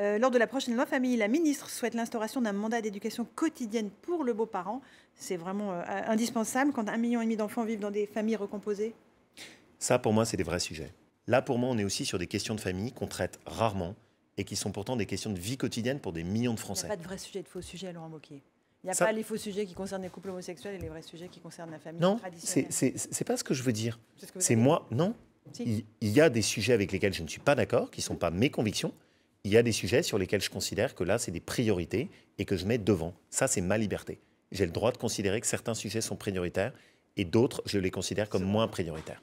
Euh, lors de la prochaine loi famille, la ministre souhaite l'instauration d'un mandat d'éducation quotidienne pour le beau-parent. C'est vraiment euh, indispensable quand un million et demi d'enfants vivent dans des familles recomposées. Ça, pour moi, c'est des vrais sujets. Là, pour moi, on est aussi sur des questions de famille qu'on traite rarement et qui sont pourtant des questions de vie quotidienne pour des millions de Français. Il n'y a pas de vrais sujets, de faux sujets, Laurent Moquet. Il n'y a pas les faux sujets qui concernent les couples homosexuels et les vrais sujets qui concernent la famille traditionnelle. Non, c'est pas ce que je veux dire. C'est moi, non. Il, il y a des sujets avec lesquels je ne suis pas d'accord, qui ne sont pas mes convictions il y a des sujets sur lesquels je considère que là, c'est des priorités et que je mets devant. Ça, c'est ma liberté. J'ai le droit de considérer que certains sujets sont prioritaires et d'autres, je les considère comme moins prioritaires.